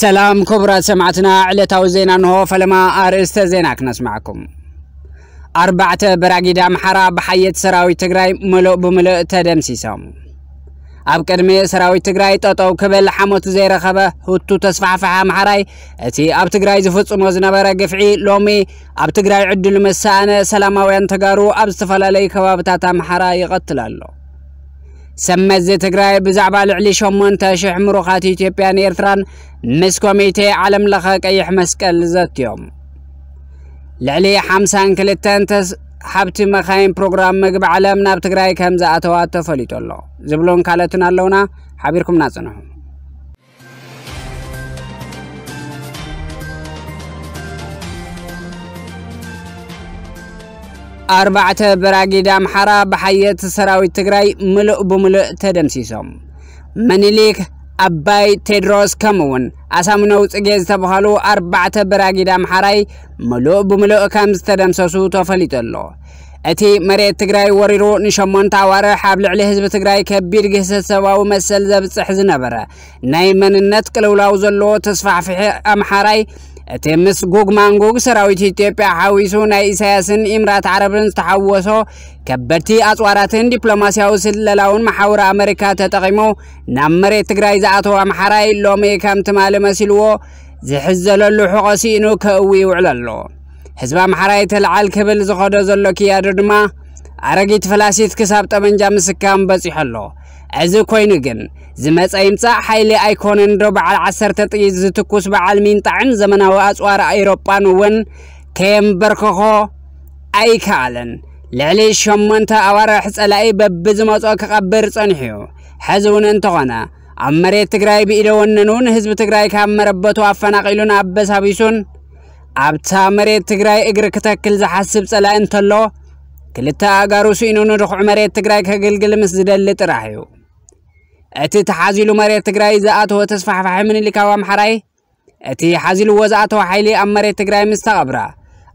ሰላም ክቡራት ሰማዕትና ዕለታዊ ዜና እንሆ ፈለማ ኣርእስተ ዜና ክነስማዓኩም ኣርባዕተ በራጊድ ኣምሓራ ብሓየት ሰራዊት ትግራይ ምሉእ ብምሉእ ተደምሲሶም ኣብ ቅድሚ ሰራዊት ትግራይ ጠጠው ክብል ሓመቱ ዘይረኸበ ህቱ ተስፋሕፋሕ ኣምሓራይ እቲ ኣብ ትግራይ ዝፍጽሞ ዝነበረ ግፍዒ ሎሚ ኣብ ትግራይ ዕድሉ መሳእነ ሰላማውያን ተጋሩ ኣብ ዝተፈላለዩ ከባብታት ኣምሓራ ይቐትል ኣሎ سمت زي تقرأي بزعبا لعلي شمان تاشح مروخات إثيوبيان إيرتران مسكوميتي عالم لخاك أيح مسكال ذات يوم لعلي حمسان كلتان تس حبت مخاين بروغرام مقب عالم ناب تقرأي كمزا أتوات زبلون كالتنا اللونا حبيركم نازنهم ኣርባዕተ በራጊድ ኣምሓራ ብሓየት ሰራዊት ትግራይ ምሉእ ብምሉእ ተደምሲሶም መኒሊክ ኣባይ ቴድሮስ ከምኡውን ኣሳምነው ጽጌ ዝተብሃሉ ኣርባዕተ በራጊድ ኣምሓራይ ምሉእ ብምሉእ ከም ዝተደምሰሱ ተፈሊጡ ኣሎ እቲ መሬት ትግራይ ወሪሩ ንሸሞንተ ኣዋርሕ ኣብ ልዕሊ ህዝቢ ትግራይ ከቢድ ግህሰት ሰብኣዊ መሰል ዘብፅሕ ዝነበረ ናይ መንነት ቅልውላው ዘለዎ ተስፋሕፍሒ ኣምሓራይ እቲ ምስ ጉግማንጉግ ሰራዊት ኢትዮጵያ ሓዊሱ ናይ ኢሳያስን ኢምራት ዓረብን ዝተሓወሶ ከበድቲ ኣፅዋራትን ዲፕሎማስያዊ ስለላውን ማሕውሪ ኣሜሪካ ተጠቒሙ ናብ መሬት ትግራይ ዝኣተወ ኣምሓራይ ሎሚ ከም ትማሊ መሲልዎ ዝሕዘለሉ ሕቆ ሲኢኑ ከእዊ ይውዕል ኣሎ ህዝቢ ኣምሓራይ ተለዓል ክብል ዝኸዶ ዘሎ ክያዶ ድማ ኣረጊት ፈላሲት ክሳብ ጠመንጃ ምስካም በፂሑ ኣሎ እዚ ኮይኑ ግን ዝመፀ ይምፃእ ሓይሊ ኣይኮነን ዶ በዓል 1 ጥይት ዝትኩስ በዓል ሚንጣዕን ዘመናዊ ኣፅዋር ኤሮጳን እውን ከየምበርክኾ ኣይከኣለን ልዕሊ 8 ኣዋርሕ ጸላኢ በቢ ዝመጾ ክቐብር ጸኒሕ እዩ ሕዚ እውን እንተኾነ ኣብ መሬት ትግራይ ብኢደ ወነን እውን ህዝቢ ትግራይ ካብ መረበቱ ኣፈናቒሉን ኣበሳቢሱን ኣብታ መሬት ትግራይ እግሪ ክተክል ዝሓስብ ጸላኢ እንተሎ ክልተ ኣጋሩ ስኢኑን ርሑዕ መሬት ትግራይ ከግልግል ምስ ዝደሊ ጥራሕ እዩ እቲ ተሓዚሉ መሬት ትግራይ ዝኣተወ ተስፋሕፋሒ ምንሊካዊ ኣምሓራይ እቲ ሓዚልዎ ዝኣተወ ሓይሊ ኣብ መሬት ትግራይ ምስ ተቐብራ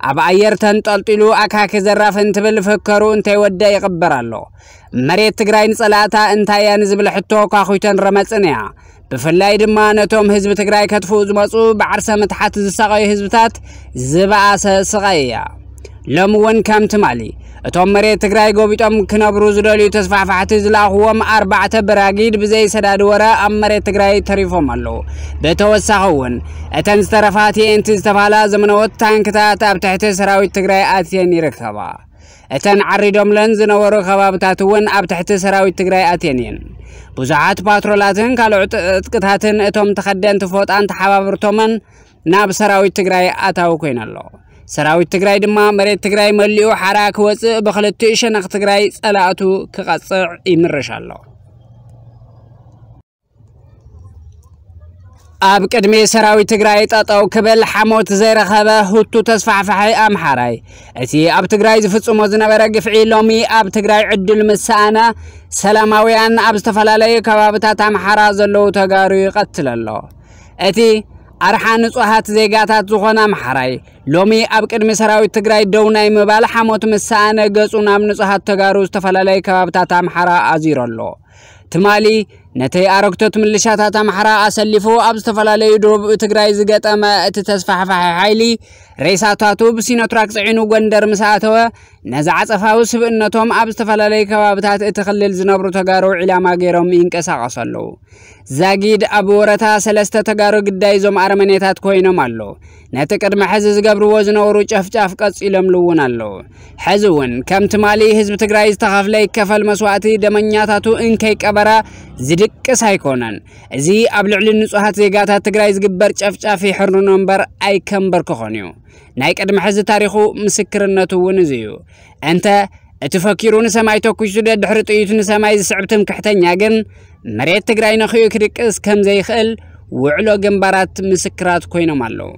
ኣብ ኣየር ተንጠልጢሉ ኣካኪ ዘራፍ እንትብል ፍከሩ እንተይወደእ ይቕበር ኣሎ መሬት ትግራይ ንጸላእታ እንታይ እያ ንዝብል ሕቶ ኳኹተን ረመፅን እያ ብፍላይ ድማ ነቶም ህዝቢ ትግራይ ከጥፍኡ ዝመፁ ብዓርሰ ምትሓት ዝሰቐዩ ህዝብታት ዝበኣሰ ስቓይ እያ ሎሚ እውን ከም ትማሊ እቶም መሬት ትግራይ ጎቢጦም ክነብሩ ዝደልዩ ተስፋሕፋሕቲ ዝለኣኽዎም ኣርባዕተ በራጊድ ብዘይሰዳድ ኣብ መሬት ትግራይ ተሪፎም ኣለዉ ብተወሳኺ እውን እተን ዝተረፋ ቲኤንቲ ዝተባህላ ዘመናዎት ታንክታት ኣብ ትሕቲ ሰራዊት ትግራይ ኣትየን ይርከባ እተን ዓሪዶምለን ዝነበሩ ከባብታት እውን ኣብ ትሕቲ ሰራዊት ትግራይ ኣትየን እየን ብዙሓት ፓትሮላትን ካልኦት ዕጥቅታትን እቶም ተኸደንቲ ፎጣን ተሓባብርቶምን ናብ ሰራዊት ትግራይ ኣታዊ ኮይኑ ኣሎ سراوي تقرأي دما مريت تقرأي مليو حراك وز بخلتيش نخ تقرأي سألاتو كقصر إمرش الله آب کدمی سرای تگرایت ات او كبل حموت زیر خبه هتو تصفع فحی آم حرای أتي آب تگرایت فت اموزن و رقف علمی آب تگرای عدل مسانا سلام ویان آب استفلالی کباب تام حرازالو تگاری قتل الله اتی ኣርሓ ንጹሃት ዜጋታት ዝኾነ ኣምሓራይ ሎሚ ኣብ ቅድሚ ሰራዊት ትግራይ ደው ናይ ምባል ሓሞት ምሳኣነ ገጹ ናብ ንጹሃት ተጋሩ ዝተፈላለዩ ከባብታት ኣምሓራ ኣዚሩ ኣሎ ትማሊ ነቲ ኣረግቶት ምልሻታት ኣምሓራ ኣሰሊፉ ኣብ ዝተፈላለዩ ድቡእ ትግራይ ዝገጠመ እቲ ተስፋሕፋሒ ሓይሊ ሬሳታቱ ብሲኖትራክ ፅዒኑ ጎንደር ምስኣተወ ነዚ ዓፀፋዊ ስብእነቶም ኣብ ዝተፈላለዩ ከባብታት እቲ ክልል ዝነብሩ ተጋሩ ዒላማ ገይሮም ይንቀሳቐሱ ኣለዉ ዛጊድ ኣብ ወረታ ሰለስተ ተጋሩ ግዳይ ዞም ኣርመኔታት ኮይኖም ኣሎ ነቲ ቅድሚ ሕዚ ዝገብርዎ ዝነበሩ ጨፍጫፍ ቀፂሎምሉ እውን ኣለዉ ሕዚ እውን ከም ትማሊ ህዝቢ ትግራይ ዝተኸፍለ ይከፈል መስዋእቲ ደመኛታቱ እንከይቀበራ ዝድ ድቅስ ሳይኮነን እዚ ኣብ ልዕሊ ንጹሃት ዜጋታት ትግራይ ዝግበር ጨፍጫፊ ሕርኖ እምበር ኣይከምበር ክኾን እዩ ናይ ቅድሚ ሕዚ ታሪኹ ምስክርነቱ እውን እዙ እዩ እንተ እቲ ፈኪሩ ንሰማይ ተኩሱ ደ ድሕሪ ጥይቱ ንሰማይ ዝስዕብ ትምክሕተኛ ግን መሬት ትግራይ ንኽኡ ክድቅስ ከም ዘይኽእል ውዕሎ ግንባራት ምስክራት ኮይኖም ኣለዉ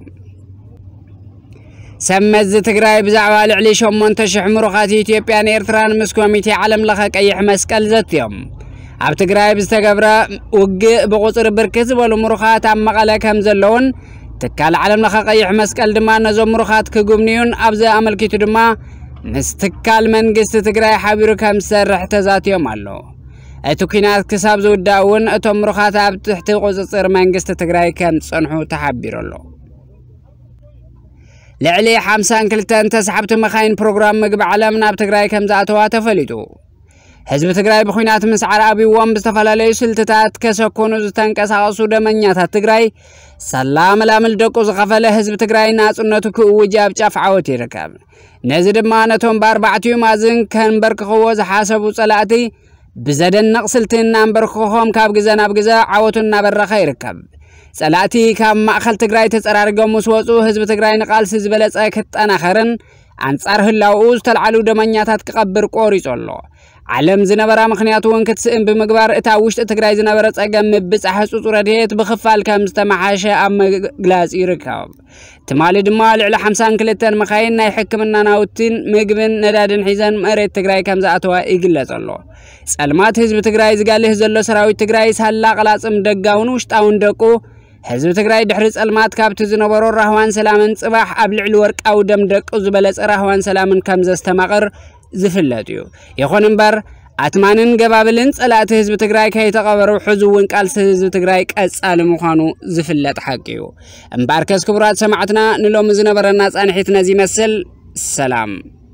ሰብ መዚ ትግራይ ብዛዕባ ልዕሊ 8,000 ምሩኻት ኢትዮጵያን ኤርትራን ምስ ኮሚቴ ዓለም ለኸ ቀይሕ መስቀል ዘትዮም عبت غرايب استغبرا وغ بقصر بركز ولو مرخات عم مقاله كم زلون تكال علمنا خقيح مسكال دما نزو مرخات كغمنيون ابزا عمل كيتو دما نستكال منغست تغراي حبيرو كم سرح تزات يوم الله اتو كينات كساب زود داون اتو مرخات عبت تحت قصر منغست تغراي كم صنحو تحبيرو الله لعلي حمسان كلتان تسحبت مخاين بروغرام مقب علمنا بتغراي كم زاتو تفليتو ሕዝቢ ትግራይ ብኹናት ምስ ዓራቢዎም ብዝተፈላለዩ ስልትታት ከሰኮኑ ዝተንቀሳቐሱ ደመኛታት ትግራይ ሰላም ላምል ደቁ ዝኸፈለ ህዝቢ ትግራይ ናጽነቱ ክእውጅ ኣብ ጫፍ ዓወት ይርከብ ነዚ ድማ ነቶም ብኣርባዕትዩ ማእዝን ከንበርክኽዎ ዝሓሰቡ ጸላእቲ ብዘደንቕ ስልቲ እናንበርክኾም ካብ ግዜ ናብ ግዜ ዓወቱ እናበረኸ ይርከብ ጸላእቲ ካብ ማእኸል ትግራይ ተጸራሪጎም ምስ ወፁ ህዝቢ ትግራይ ንቓልሲ ዝበለጸ ክጠናኸርን ኣንጻር ህላውኡ ዝተልዓሉ ደመኛታት ክቐብር ቆሪጹ ኣሎ علم زنبرا مخنياتون كتسئن بمقبار اتاوشت اتقراي زنبرا تساقم بسحس وطردهيت بخفال كامستا معاشا ام قلاس يركب تمالي دمال على حمسان كلتان مخاين ناي حكمنا ناوتين مقبن ندادن حيزان مريت تقراي كامزا اتوا اقلت الله سألمات هزب تقراي زقاله زلو سراوي تقراي سهلا قلاس ام دقاون وشتاون دقو هزب تقراي دحرس المات كابت زنبرو رهوان سلامن صباح قبل الورق او دم دقو زبلس رهوان سلامن كامزا استمقر ዝፍለጥ እዩ ይኹን እምበር ኣትማንን ገባብልን ጸላእቲ ህዝቢ ትግራይ ከይተቐበሩ ሕዚ እውን ቃልሲ ህዝቢ ትግራይ ቀጻሊ ምዃኑ ዝፍለጥ ሓቂ እዩ እምባርከስ ክቡራት ሰማዕትና ንሎሚ ዝነበረና ጻንሒት ነዚ ይመስል ሰላም